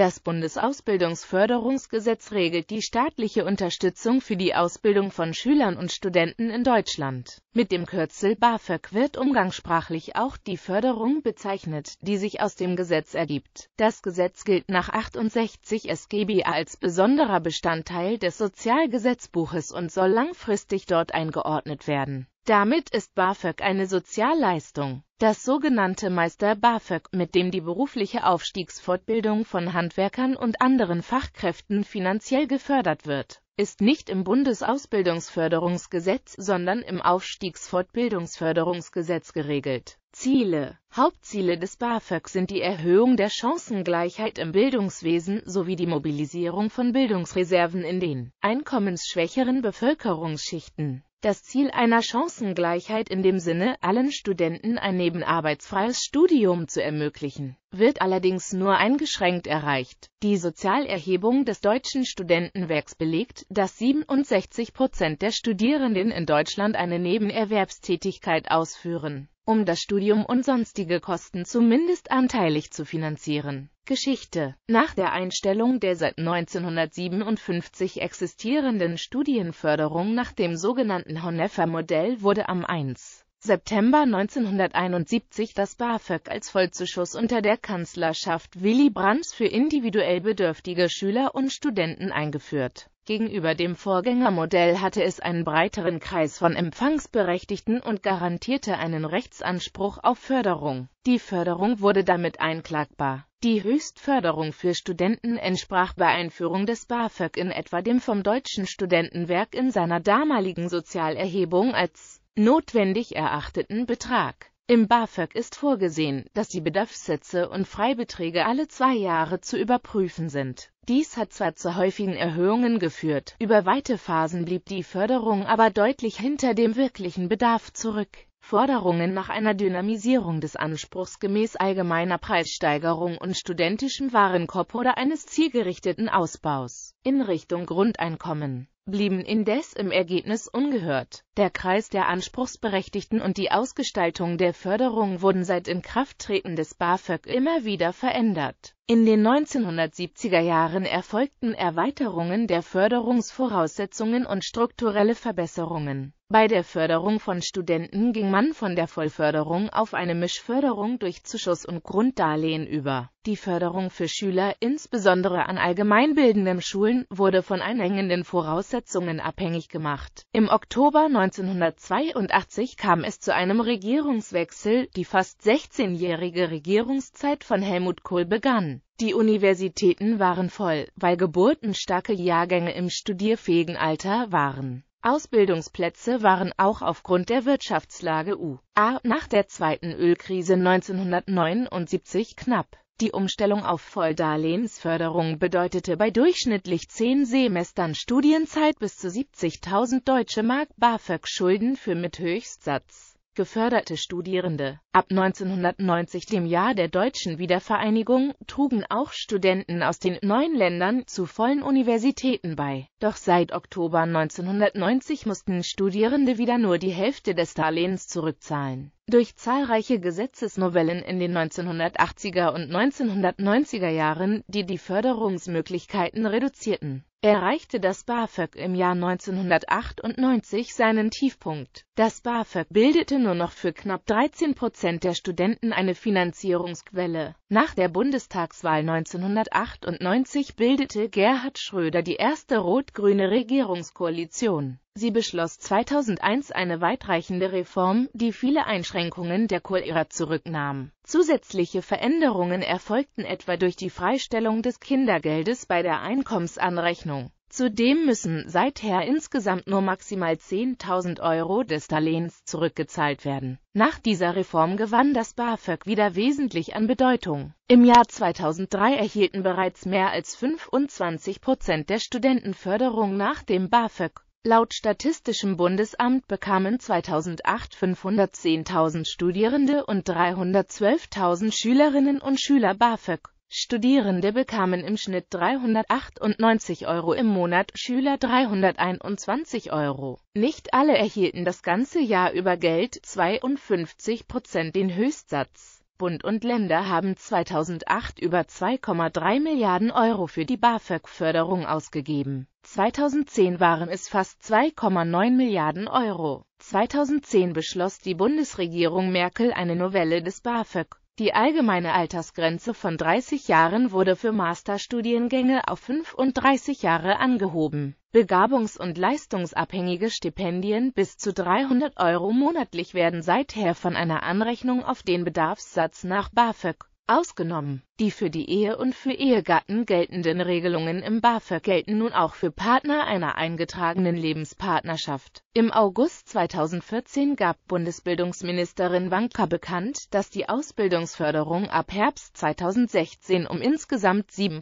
Das Bundesausbildungsförderungsgesetz regelt die staatliche Unterstützung für die Ausbildung von Schülern und Studenten in Deutschland. Mit dem Kürzel BAföG wird umgangssprachlich auch die Förderung bezeichnet, die sich aus dem Gesetz ergibt. Das Gesetz gilt nach 68 SGB als besonderer Bestandteil des Sozialgesetzbuches und soll langfristig dort eingeordnet werden damit ist BAföG eine Sozialleistung. Das sogenannte Meister BAföG, mit dem die berufliche Aufstiegsfortbildung von Handwerkern und anderen Fachkräften finanziell gefördert wird, ist nicht im Bundesausbildungsförderungsgesetz, sondern im Aufstiegsfortbildungsförderungsgesetz geregelt. Ziele Hauptziele des BAföG sind die Erhöhung der Chancengleichheit im Bildungswesen sowie die Mobilisierung von Bildungsreserven in den einkommensschwächeren Bevölkerungsschichten. Das Ziel einer Chancengleichheit in dem Sinne, allen Studenten ein nebenarbeitsfreies Studium zu ermöglichen, wird allerdings nur eingeschränkt erreicht. Die Sozialerhebung des Deutschen Studentenwerks belegt, dass 67 Prozent der Studierenden in Deutschland eine Nebenerwerbstätigkeit ausführen um das Studium und sonstige Kosten zumindest anteilig zu finanzieren. Geschichte Nach der Einstellung der seit 1957 existierenden Studienförderung nach dem sogenannten honeffer modell wurde am 1. September 1971 das BAföG als Vollzuschuss unter der Kanzlerschaft Willy Brandt für individuell bedürftige Schüler und Studenten eingeführt Gegenüber dem Vorgängermodell hatte es einen breiteren Kreis von Empfangsberechtigten und garantierte einen Rechtsanspruch auf Förderung. Die Förderung wurde damit einklagbar. Die Höchstförderung für Studenten entsprach bei Einführung des BAföG in etwa dem vom Deutschen Studentenwerk in seiner damaligen Sozialerhebung als notwendig erachteten Betrag im BAföG ist vorgesehen, dass die Bedarfssätze und Freibeträge alle zwei Jahre zu überprüfen sind. Dies hat zwar zu häufigen Erhöhungen geführt, über weite Phasen blieb die Förderung aber deutlich hinter dem wirklichen Bedarf zurück. Forderungen nach einer Dynamisierung des Anspruchs gemäß allgemeiner Preissteigerung und studentischem Warenkorb oder eines zielgerichteten Ausbaus in Richtung Grundeinkommen blieben indes im Ergebnis ungehört. Der Kreis der Anspruchsberechtigten und die Ausgestaltung der Förderung wurden seit Inkrafttreten des BAföG immer wieder verändert. In den 1970er Jahren erfolgten Erweiterungen der Förderungsvoraussetzungen und strukturelle Verbesserungen. Bei der Förderung von Studenten ging man von der Vollförderung auf eine Mischförderung durch Zuschuss und Grunddarlehen über. Die Förderung für Schüler, insbesondere an allgemeinbildenden Schulen, wurde von einengenden Voraussetzungen Voraussetzungen abhängig gemacht. Im Oktober 1982 kam es zu einem Regierungswechsel, die fast 16-jährige Regierungszeit von Helmut Kohl begann. Die Universitäten waren voll, weil geburtenstarke Jahrgänge im studierfähigen Alter waren. Ausbildungsplätze waren auch aufgrund der Wirtschaftslage U. A. nach der zweiten Ölkrise 1979 knapp. Die Umstellung auf Volldarlehensförderung bedeutete bei durchschnittlich zehn Semestern Studienzeit bis zu 70.000 deutsche Mark BAföG-Schulden für mit Höchstsatz geförderte Studierende. Ab 1990, dem Jahr der deutschen Wiedervereinigung, trugen auch Studenten aus den neuen Ländern zu vollen Universitäten bei. Doch seit Oktober 1990 mussten Studierende wieder nur die Hälfte des Darlehens zurückzahlen. Durch zahlreiche Gesetzesnovellen in den 1980er und 1990er Jahren, die die Förderungsmöglichkeiten reduzierten, erreichte das BAföG im Jahr 1998 seinen Tiefpunkt. Das BAföG bildete nur noch für knapp 13 Prozent der Studenten eine Finanzierungsquelle. Nach der Bundestagswahl 1998 bildete Gerhard Schröder die erste rot-grüne Regierungskoalition. Sie beschloss 2001 eine weitreichende Reform, die viele Einschränkungen der Kohl-Ära zurücknahm. Zusätzliche Veränderungen erfolgten etwa durch die Freistellung des Kindergeldes bei der Einkommensanrechnung. Zudem müssen seither insgesamt nur maximal 10.000 Euro des Darlehens zurückgezahlt werden. Nach dieser Reform gewann das BAföG wieder wesentlich an Bedeutung. Im Jahr 2003 erhielten bereits mehr als 25 Prozent der Studentenförderung nach dem BAföG. Laut Statistischem Bundesamt bekamen 2008 510.000 Studierende und 312.000 Schülerinnen und Schüler BAföG. Studierende bekamen im Schnitt 398 Euro im Monat, Schüler 321 Euro. Nicht alle erhielten das ganze Jahr über Geld, 52 Prozent den Höchstsatz. Bund und Länder haben 2008 über 2,3 Milliarden Euro für die BAföG-Förderung ausgegeben. 2010 waren es fast 2,9 Milliarden Euro. 2010 beschloss die Bundesregierung Merkel eine Novelle des BAföG. Die allgemeine Altersgrenze von 30 Jahren wurde für Masterstudiengänge auf 35 Jahre angehoben. Begabungs- und leistungsabhängige Stipendien bis zu 300 Euro monatlich werden seither von einer Anrechnung auf den Bedarfssatz nach BAföG ausgenommen. Die für die Ehe und für Ehegatten geltenden Regelungen im BAföG gelten nun auch für Partner einer eingetragenen Lebenspartnerschaft. Im August 2014 gab Bundesbildungsministerin Wanka bekannt, dass die Ausbildungsförderung ab Herbst 2016 um insgesamt 7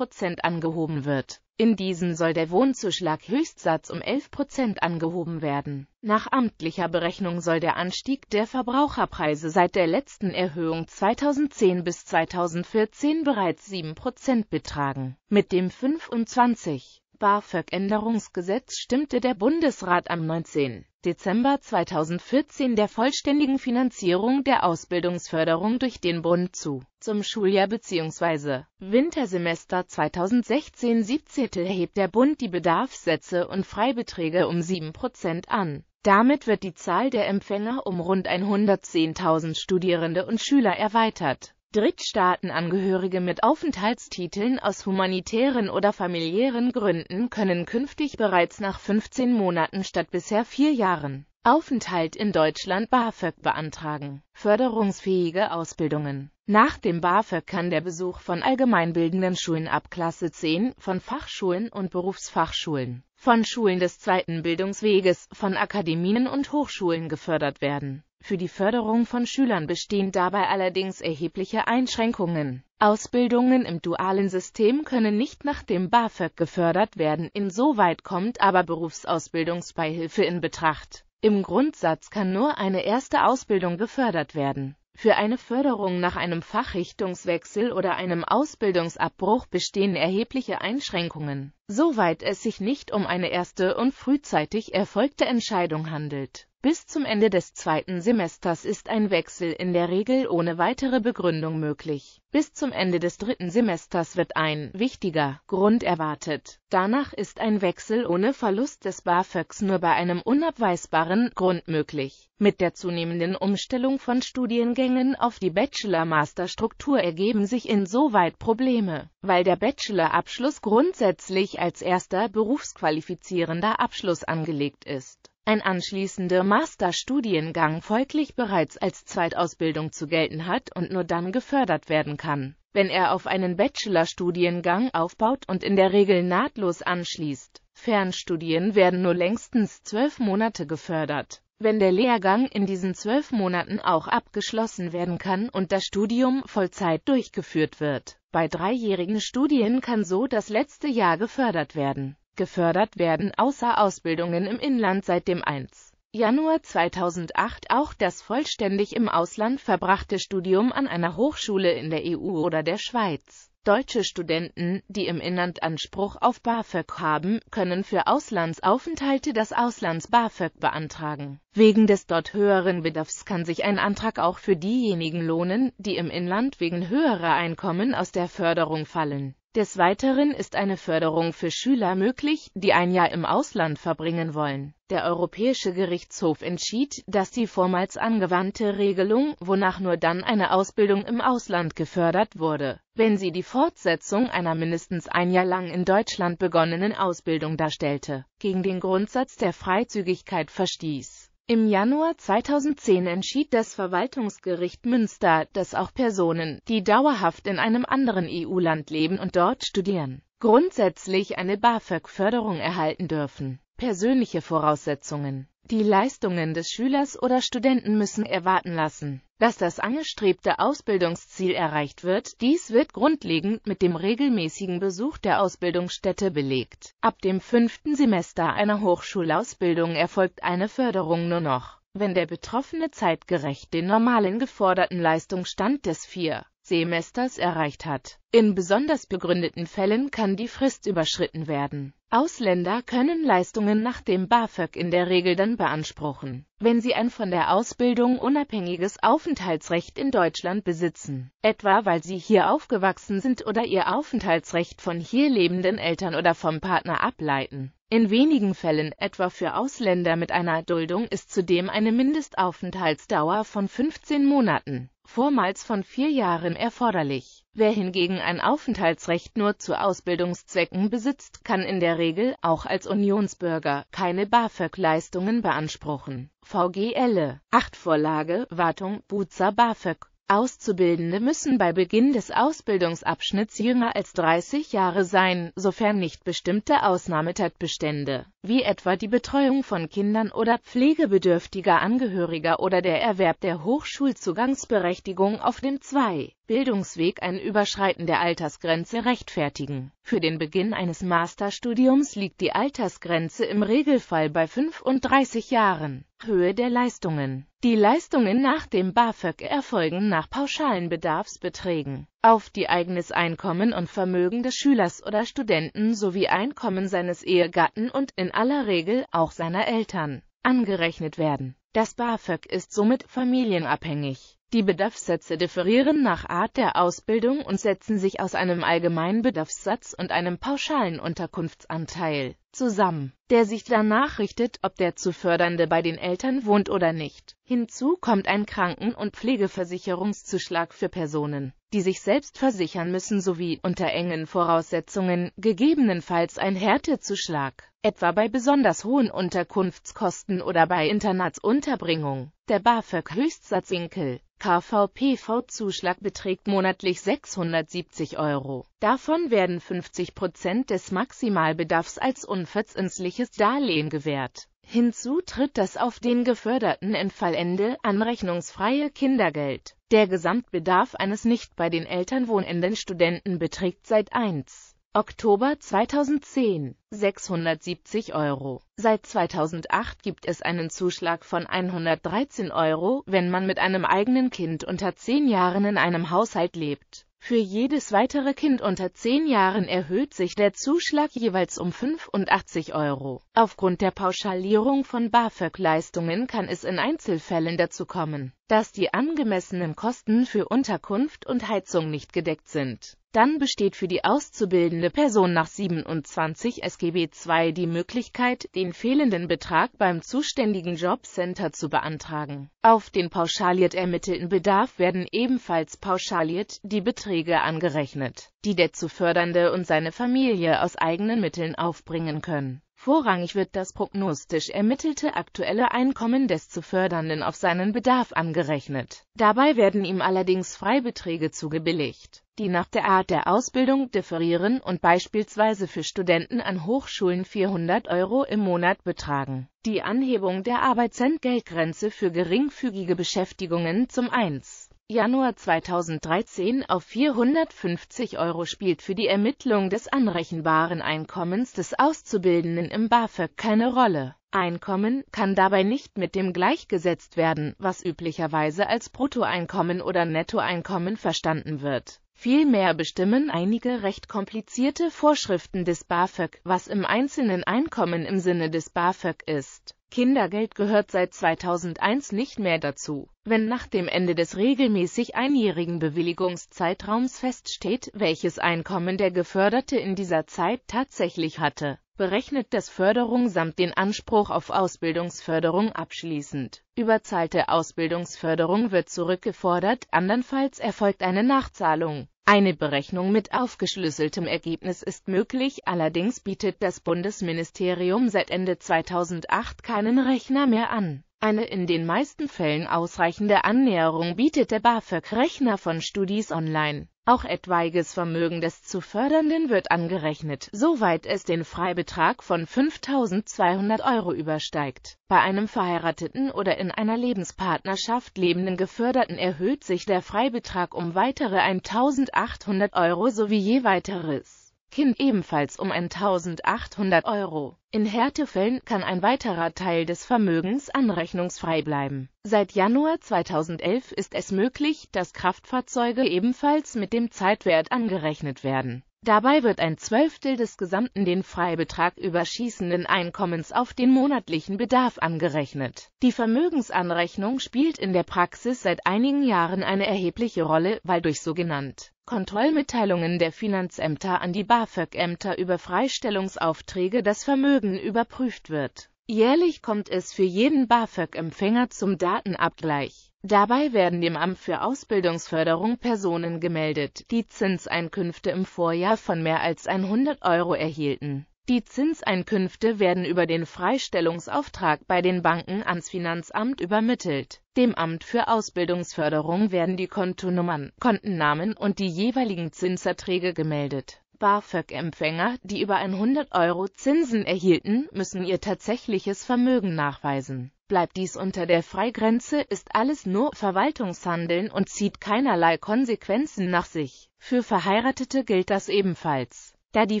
angehoben wird in diesem soll der Wohnzuschlag-Höchstsatz um 11 Prozent angehoben werden. Nach amtlicher Berechnung soll der Anstieg der Verbraucherpreise seit der letzten Erhöhung 2010 bis 2014 bereits 7 Prozent betragen. Mit dem 25. BAföG-Änderungsgesetz stimmte der Bundesrat am 19. Dezember 2014 der vollständigen Finanzierung der Ausbildungsförderung durch den Bund zu. Zum Schuljahr bzw. Wintersemester 2016-17 hebt der Bund die Bedarfssätze und Freibeträge um 7% an. Damit wird die Zahl der Empfänger um rund 110.000 Studierende und Schüler erweitert Drittstaatenangehörige mit Aufenthaltstiteln aus humanitären oder familiären Gründen können künftig bereits nach 15 Monaten statt bisher vier Jahren Aufenthalt in Deutschland BAföG beantragen. Förderungsfähige Ausbildungen Nach dem BAföG kann der Besuch von allgemeinbildenden Schulen ab Klasse 10, von Fachschulen und Berufsfachschulen, von Schulen des zweiten Bildungsweges, von Akademien und Hochschulen gefördert werden für die Förderung von Schülern bestehen dabei allerdings erhebliche Einschränkungen. Ausbildungen im dualen System können nicht nach dem BAföG gefördert werden, insoweit kommt aber Berufsausbildungsbeihilfe in Betracht. Im Grundsatz kann nur eine erste Ausbildung gefördert werden. Für eine Förderung nach einem Fachrichtungswechsel oder einem Ausbildungsabbruch bestehen erhebliche Einschränkungen, soweit es sich nicht um eine erste und frühzeitig erfolgte Entscheidung handelt bis zum Ende des zweiten Semesters ist ein Wechsel in der Regel ohne weitere Begründung möglich. Bis zum Ende des dritten Semesters wird ein wichtiger Grund erwartet. Danach ist ein Wechsel ohne Verlust des BAföGs nur bei einem unabweisbaren Grund möglich. Mit der zunehmenden Umstellung von Studiengängen auf die Bachelor-Master-Struktur ergeben sich insoweit Probleme, weil der Bachelor-Abschluss grundsätzlich als erster berufsqualifizierender Abschluss angelegt ist ein anschließender Masterstudiengang folglich bereits als Zweitausbildung zu gelten hat und nur dann gefördert werden kann, wenn er auf einen Bachelorstudiengang aufbaut und in der Regel nahtlos anschließt. Fernstudien werden nur längstens zwölf Monate gefördert. Wenn der Lehrgang in diesen zwölf Monaten auch abgeschlossen werden kann und das Studium Vollzeit durchgeführt wird. Bei dreijährigen Studien kann so das letzte Jahr gefördert werden. Gefördert werden außer Ausbildungen im Inland seit dem 1. Januar 2008 auch das vollständig im Ausland verbrachte Studium an einer Hochschule in der EU oder der Schweiz. Deutsche Studenten, die im Inland Anspruch auf BAföG haben, können für Auslandsaufenthalte das Auslands-BAföG beantragen. Wegen des dort höheren Bedarfs kann sich ein Antrag auch für diejenigen lohnen, die im Inland wegen höherer Einkommen aus der Förderung fallen. Des Weiteren ist eine Förderung für Schüler möglich, die ein Jahr im Ausland verbringen wollen. Der Europäische Gerichtshof entschied, dass die vormals angewandte Regelung, wonach nur dann eine Ausbildung im Ausland gefördert wurde, wenn sie die Fortsetzung einer mindestens ein Jahr lang in Deutschland begonnenen Ausbildung darstellte, gegen den Grundsatz der Freizügigkeit verstieß im Januar 2010 entschied das Verwaltungsgericht Münster, dass auch Personen, die dauerhaft in einem anderen EU-Land leben und dort studieren, grundsätzlich eine BAföG-Förderung erhalten dürfen. Persönliche Voraussetzungen Die Leistungen des Schülers oder Studenten müssen erwarten lassen, dass das angestrebte Ausbildungsziel erreicht wird. Dies wird grundlegend mit dem regelmäßigen Besuch der Ausbildungsstätte belegt. Ab dem fünften Semester einer Hochschulausbildung erfolgt eine Förderung nur noch wenn der Betroffene zeitgerecht den normalen geforderten Leistungsstand des 4. Semesters erreicht hat. In besonders begründeten Fällen kann die Frist überschritten werden. Ausländer können Leistungen nach dem BAföG in der Regel dann beanspruchen, wenn sie ein von der Ausbildung unabhängiges Aufenthaltsrecht in Deutschland besitzen, etwa weil sie hier aufgewachsen sind oder ihr Aufenthaltsrecht von hier lebenden Eltern oder vom Partner ableiten. In wenigen Fällen, etwa für Ausländer mit einer Duldung, ist zudem eine Mindestaufenthaltsdauer von 15 Monaten vormals von vier Jahren erforderlich. Wer hingegen ein Aufenthaltsrecht nur zu Ausbildungszwecken besitzt, kann in der Regel, auch als Unionsbürger, keine BAföG-Leistungen beanspruchen. VGL 8 Vorlage Wartung Buzer BAföG Auszubildende müssen bei Beginn des Ausbildungsabschnitts jünger als 30 Jahre sein, sofern nicht bestimmte Ausnahmetatbestände, wie etwa die Betreuung von Kindern oder pflegebedürftiger Angehöriger oder der Erwerb der Hochschulzugangsberechtigung auf dem 2. Bildungsweg ein Überschreiten der Altersgrenze rechtfertigen. Für den Beginn eines Masterstudiums liegt die Altersgrenze im Regelfall bei 35 Jahren. Höhe der Leistungen. Die Leistungen nach dem BAföG erfolgen nach pauschalen Bedarfsbeträgen auf die eigenes Einkommen und Vermögen des Schülers oder Studenten sowie Einkommen seines Ehegatten und in aller Regel auch seiner Eltern angerechnet werden. Das BAföG ist somit familienabhängig. Die Bedarfssätze differieren nach Art der Ausbildung und setzen sich aus einem allgemeinen Bedarfssatz und einem pauschalen Unterkunftsanteil zusammen, der sich danach richtet, ob der zu fördernde bei den Eltern wohnt oder nicht. Hinzu kommt ein Kranken- und Pflegeversicherungszuschlag für Personen die sich selbst versichern müssen sowie unter engen Voraussetzungen gegebenenfalls ein Härtezuschlag, etwa bei besonders hohen Unterkunftskosten oder bei Internatsunterbringung. Der BAföG-Höchstsatzwinkel KVPV-Zuschlag beträgt monatlich 670 Euro. Davon werden 50 Prozent des Maximalbedarfs als unverzinsliches Darlehen gewährt. Hinzu tritt das auf den geförderten Entfallende anrechnungsfreie Kindergeld. Der Gesamtbedarf eines nicht bei den Eltern wohnenden Studenten beträgt seit 1. Oktober 2010 670 Euro. Seit 2008 gibt es einen Zuschlag von 113 Euro, wenn man mit einem eigenen Kind unter 10 Jahren in einem Haushalt lebt. Für jedes weitere Kind unter 10 Jahren erhöht sich der Zuschlag jeweils um 85 Euro. Aufgrund der Pauschalierung von BAföG-Leistungen kann es in Einzelfällen dazu kommen dass die angemessenen Kosten für Unterkunft und Heizung nicht gedeckt sind. Dann besteht für die auszubildende Person nach 27 SGB II die Möglichkeit, den fehlenden Betrag beim zuständigen Jobcenter zu beantragen. Auf den pauschaliert ermittelten Bedarf werden ebenfalls pauschaliert die Beträge angerechnet, die der zu fördernde und seine Familie aus eigenen Mitteln aufbringen können. Vorrangig wird das prognostisch ermittelte aktuelle Einkommen des zu Fördernden auf seinen Bedarf angerechnet. Dabei werden ihm allerdings Freibeträge zugebilligt, die nach der Art der Ausbildung differieren und beispielsweise für Studenten an Hochschulen 400 Euro im Monat betragen. Die Anhebung der Arbeitsentgeltgrenze für geringfügige Beschäftigungen zum 1. Januar 2013 auf 450 Euro spielt für die Ermittlung des anrechenbaren Einkommens des Auszubildenden im BAföG keine Rolle. Einkommen kann dabei nicht mit dem gleichgesetzt werden, was üblicherweise als Bruttoeinkommen oder Nettoeinkommen verstanden wird. Vielmehr bestimmen einige recht komplizierte Vorschriften des BAföG, was im Einzelnen Einkommen im Sinne des BAföG ist. Kindergeld gehört seit 2001 nicht mehr dazu. Wenn nach dem Ende des regelmäßig einjährigen Bewilligungszeitraums feststeht, welches Einkommen der Geförderte in dieser Zeit tatsächlich hatte berechnet das Förderung samt den Anspruch auf Ausbildungsförderung abschließend. Überzahlte Ausbildungsförderung wird zurückgefordert, andernfalls erfolgt eine Nachzahlung. Eine Berechnung mit aufgeschlüsseltem Ergebnis ist möglich, allerdings bietet das Bundesministerium seit Ende 2008 keinen Rechner mehr an. Eine in den meisten Fällen ausreichende Annäherung bietet der BAföG-Rechner von Studis Online. Auch etwaiges Vermögen des zu Fördernden wird angerechnet, soweit es den Freibetrag von 5.200 Euro übersteigt. Bei einem verheirateten oder in einer Lebenspartnerschaft lebenden Geförderten erhöht sich der Freibetrag um weitere 1.800 Euro sowie je weiteres Kind ebenfalls um 1.800 Euro. In Härtefällen kann ein weiterer Teil des Vermögens anrechnungsfrei bleiben. Seit Januar 2011 ist es möglich, dass Kraftfahrzeuge ebenfalls mit dem Zeitwert angerechnet werden Dabei wird ein Zwölftel des gesamten den Freibetrag überschießenden Einkommens auf den monatlichen Bedarf angerechnet. Die Vermögensanrechnung spielt in der Praxis seit einigen Jahren eine erhebliche Rolle, weil durch sogenannte Kontrollmitteilungen der Finanzämter an die BAföG-Ämter über Freistellungsaufträge das Vermögen überprüft wird. Jährlich kommt es für jeden BAföG-Empfänger zum Datenabgleich Dabei werden dem Amt für Ausbildungsförderung Personen gemeldet, die Zinseinkünfte im Vorjahr von mehr als 100 Euro erhielten. Die Zinseinkünfte werden über den Freistellungsauftrag bei den Banken ans Finanzamt übermittelt. Dem Amt für Ausbildungsförderung werden die Kontonummern, Kontennamen und die jeweiligen Zinserträge gemeldet BAföG-Empfänger, die über 100 Euro Zinsen erhielten, müssen ihr tatsächliches Vermögen nachweisen. Bleibt dies unter der Freigrenze, ist alles nur Verwaltungshandeln und zieht keinerlei Konsequenzen nach sich. Für Verheiratete gilt das ebenfalls. Da die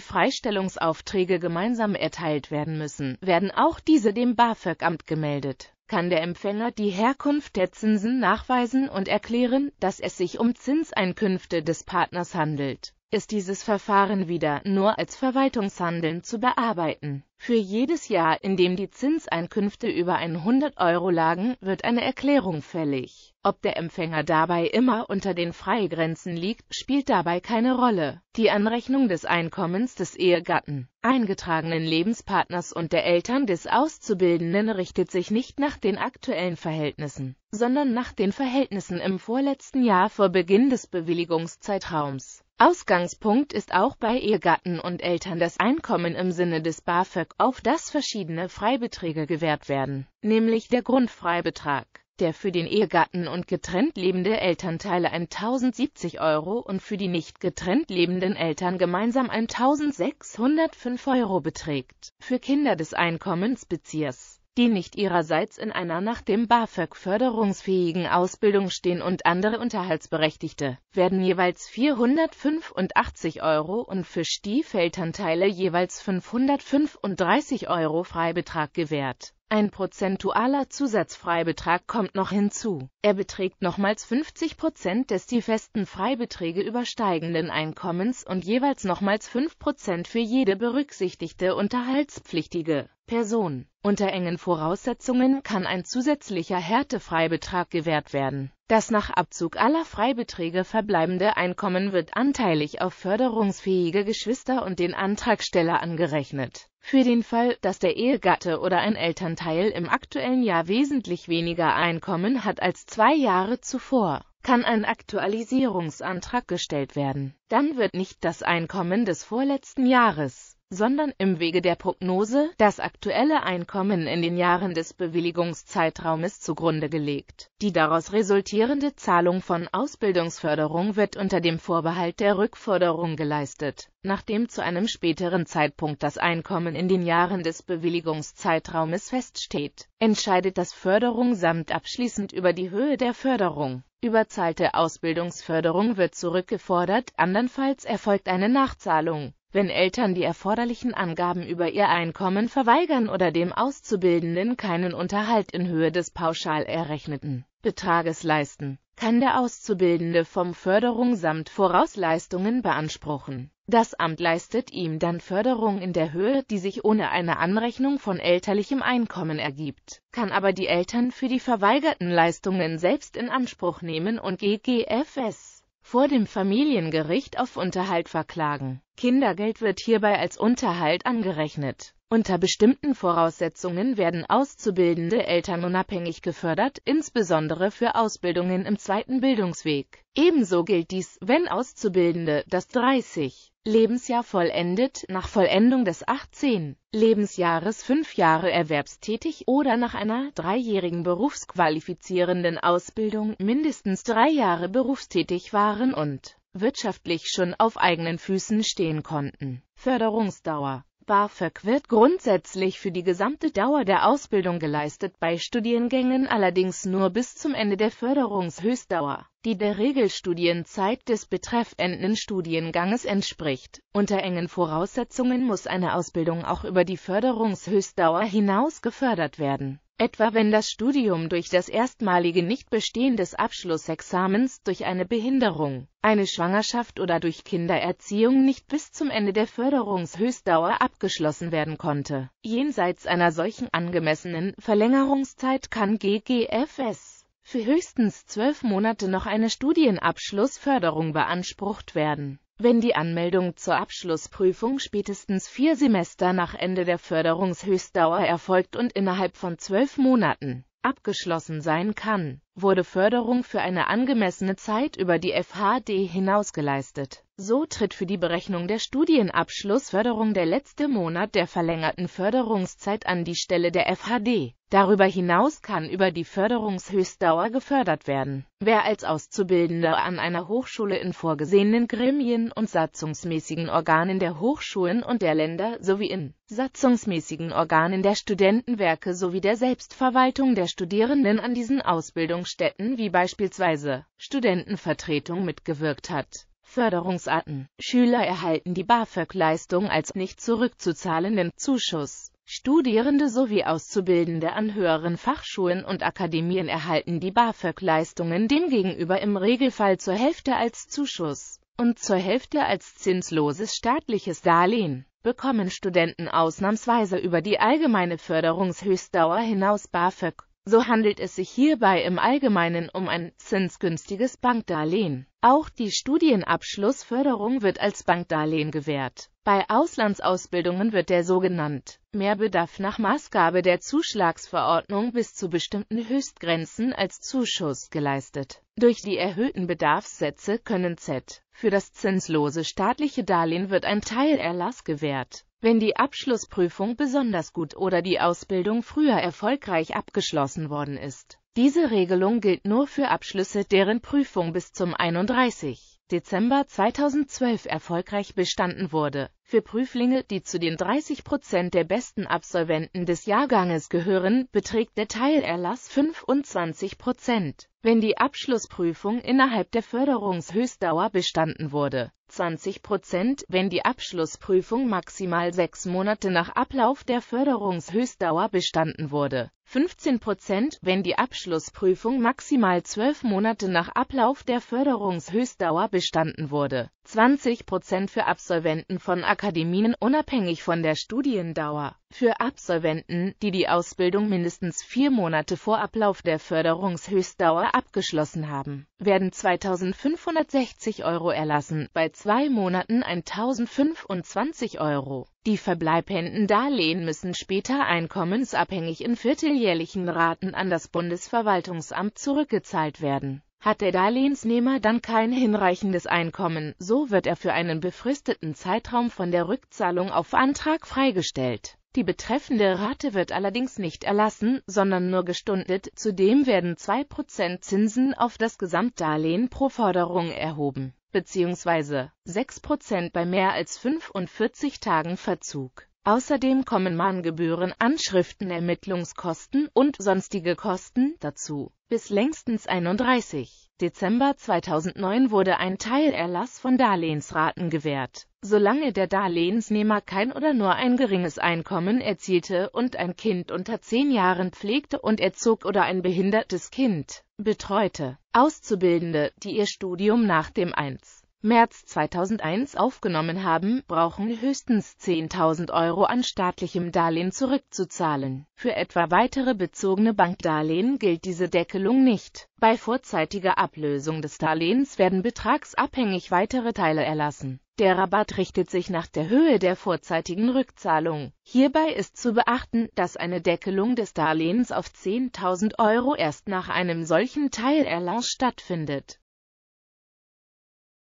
Freistellungsaufträge gemeinsam erteilt werden müssen, werden auch diese dem BAföG-Amt gemeldet. Kann der Empfänger die Herkunft der Zinsen nachweisen und erklären, dass es sich um Zinseinkünfte des Partners handelt, ist dieses Verfahren wieder nur als Verwaltungshandeln zu bearbeiten. Für jedes Jahr, in dem die Zinseinkünfte über 100 Euro lagen, wird eine Erklärung fällig. Ob der Empfänger dabei immer unter den Freigrenzen liegt, spielt dabei keine Rolle. Die Anrechnung des Einkommens des Ehegatten, eingetragenen Lebenspartners und der Eltern des Auszubildenden richtet sich nicht nach den aktuellen Verhältnissen, sondern nach den Verhältnissen im vorletzten Jahr vor Beginn des Bewilligungszeitraums. Ausgangspunkt ist auch bei Ehegatten und Eltern das Einkommen im Sinne des BAföG, auf das verschiedene Freibeträge gewährt werden, nämlich der Grundfreibetrag, der für den Ehegatten und getrennt lebende Elternteile 1070 Euro und für die nicht getrennt lebenden Eltern gemeinsam 1605 Euro beträgt, für Kinder des Einkommensbeziehers die nicht ihrerseits in einer nach dem BAföG förderungsfähigen Ausbildung stehen und andere Unterhaltsberechtigte, werden jeweils 485 Euro und für Stiefelternteile jeweils 535 Euro Freibetrag gewährt. Ein prozentualer Zusatzfreibetrag kommt noch hinzu. Er beträgt nochmals 50 Prozent des die festen Freibeträge übersteigenden Einkommens und jeweils nochmals 5 Prozent für jede berücksichtigte Unterhaltspflichtige. Person. Unter engen Voraussetzungen kann ein zusätzlicher Härtefreibetrag gewährt werden. Das nach Abzug aller Freibeträge verbleibende Einkommen wird anteilig auf förderungsfähige Geschwister und den Antragsteller angerechnet. Für den Fall, dass der Ehegatte oder ein Elternteil im aktuellen Jahr wesentlich weniger Einkommen hat als zwei Jahre zuvor, kann ein Aktualisierungsantrag gestellt werden. Dann wird nicht das Einkommen des vorletzten Jahres sondern im Wege der Prognose das aktuelle Einkommen in den Jahren des Bewilligungszeitraumes zugrunde gelegt. Die daraus resultierende Zahlung von Ausbildungsförderung wird unter dem Vorbehalt der Rückforderung geleistet, nachdem zu einem späteren Zeitpunkt das Einkommen in den Jahren des Bewilligungszeitraumes feststeht, entscheidet das Förderungsamt abschließend über die Höhe der Förderung. Überzahlte Ausbildungsförderung wird zurückgefordert, andernfalls erfolgt eine Nachzahlung wenn Eltern die erforderlichen Angaben über ihr Einkommen verweigern oder dem Auszubildenden keinen Unterhalt in Höhe des pauschal errechneten Betrages leisten, kann der Auszubildende vom Förderung samt Vorausleistungen beanspruchen. Das Amt leistet ihm dann Förderung in der Höhe, die sich ohne eine Anrechnung von elterlichem Einkommen ergibt, kann aber die Eltern für die verweigerten Leistungen selbst in Anspruch nehmen und GGFS vor dem Familiengericht auf Unterhalt verklagen. Kindergeld wird hierbei als Unterhalt angerechnet. Unter bestimmten Voraussetzungen werden auszubildende Eltern unabhängig gefördert, insbesondere für Ausbildungen im zweiten Bildungsweg. Ebenso gilt dies, wenn Auszubildende das 30 Lebensjahr vollendet, nach Vollendung des 18. Lebensjahres fünf Jahre erwerbstätig oder nach einer dreijährigen berufsqualifizierenden Ausbildung mindestens drei Jahre berufstätig waren und wirtschaftlich schon auf eigenen Füßen stehen konnten. Förderungsdauer BAföG wird grundsätzlich für die gesamte Dauer der Ausbildung geleistet, bei Studiengängen allerdings nur bis zum Ende der Förderungshöchstdauer die der Regelstudienzeit des betreffenden Studienganges entspricht. Unter engen Voraussetzungen muss eine Ausbildung auch über die Förderungshöchstdauer hinaus gefördert werden etwa wenn das Studium durch das erstmalige Nichtbestehen des Abschlussexamens durch eine Behinderung, eine Schwangerschaft oder durch Kindererziehung nicht bis zum Ende der Förderungshöchstdauer abgeschlossen werden konnte. Jenseits einer solchen angemessenen Verlängerungszeit kann GGFS für höchstens zwölf Monate noch eine Studienabschlussförderung beansprucht werden. Wenn die Anmeldung zur Abschlussprüfung spätestens vier Semester nach Ende der Förderungshöchstdauer erfolgt und innerhalb von zwölf Monaten abgeschlossen sein kann, wurde Förderung für eine angemessene Zeit über die FHD hinausgeleistet. So tritt für die Berechnung der Studienabschlussförderung der letzte Monat der verlängerten Förderungszeit an die Stelle der FHD. Darüber hinaus kann über die Förderungshöchstdauer gefördert werden. Wer als Auszubildender an einer Hochschule in vorgesehenen Gremien und satzungsmäßigen Organen der Hochschulen und der Länder sowie in satzungsmäßigen Organen der Studentenwerke sowie der Selbstverwaltung der Studierenden an diesen Ausbildungsstätten wie beispielsweise Studentenvertretung mitgewirkt hat, Förderungsarten. Schüler erhalten die BAföG-Leistung als nicht zurückzuzahlenden Zuschuss. Studierende sowie Auszubildende an höheren Fachschulen und Akademien erhalten die BAföG-Leistungen demgegenüber im Regelfall zur Hälfte als Zuschuss und zur Hälfte als zinsloses staatliches Darlehen. Bekommen Studenten ausnahmsweise über die allgemeine Förderungshöchstdauer hinaus BAföG. So handelt es sich hierbei im Allgemeinen um ein zinsgünstiges Bankdarlehen. Auch die Studienabschlussförderung wird als Bankdarlehen gewährt. Bei Auslandsausbildungen wird der sogenannte Mehrbedarf nach Maßgabe der Zuschlagsverordnung bis zu bestimmten Höchstgrenzen als Zuschuss geleistet. Durch die erhöhten Bedarfssätze können Z. Für das zinslose staatliche Darlehen wird ein Teilerlass gewährt. Wenn die Abschlussprüfung besonders gut oder die Ausbildung früher erfolgreich abgeschlossen worden ist. Diese Regelung gilt nur für Abschlüsse, deren Prüfung bis zum 31. Dezember 2012 erfolgreich bestanden wurde. Für Prüflinge, die zu den 30 Prozent der besten Absolventen des Jahrganges gehören, beträgt der Teilerlass 25 Prozent. Wenn die Abschlussprüfung innerhalb der Förderungshöchstdauer bestanden wurde, 20 Prozent, wenn die Abschlussprüfung maximal sechs Monate nach Ablauf der Förderungshöchstdauer bestanden wurde, 15 Prozent, wenn die Abschlussprüfung maximal zwölf Monate nach Ablauf der Förderungshöchstdauer bestanden wurde 20 Prozent für Absolventen von Akademien unabhängig von der Studiendauer. Für Absolventen, die die Ausbildung mindestens vier Monate vor Ablauf der Förderungshöchstdauer abgeschlossen haben, werden 2.560 Euro erlassen, bei zwei Monaten 1.025 Euro. Die verbleibenden Darlehen müssen später einkommensabhängig in vierteljährlichen Raten an das Bundesverwaltungsamt zurückgezahlt werden. Hat der Darlehensnehmer dann kein hinreichendes Einkommen, so wird er für einen befristeten Zeitraum von der Rückzahlung auf Antrag freigestellt. Die betreffende Rate wird allerdings nicht erlassen, sondern nur gestundet, zudem werden 2% Zinsen auf das Gesamtdarlehen pro Forderung erhoben, bzw. 6% bei mehr als 45 Tagen Verzug. Außerdem kommen Mahngebühren, Anschriften, Ermittlungskosten und sonstige Kosten dazu. Bis längstens 31. Dezember 2009 wurde ein Teilerlass von Darlehensraten gewährt. Solange der Darlehensnehmer kein oder nur ein geringes Einkommen erzielte und ein Kind unter zehn Jahren pflegte und erzog oder ein behindertes Kind betreute, Auszubildende, die ihr Studium nach dem 1. März 2001 aufgenommen haben, brauchen höchstens 10.000 Euro an staatlichem Darlehen zurückzuzahlen. Für etwa weitere bezogene Bankdarlehen gilt diese Deckelung nicht. Bei vorzeitiger Ablösung des Darlehens werden betragsabhängig weitere Teile erlassen. Der Rabatt richtet sich nach der Höhe der vorzeitigen Rückzahlung. Hierbei ist zu beachten, dass eine Deckelung des Darlehens auf 10.000 Euro erst nach einem solchen Teilerlass stattfindet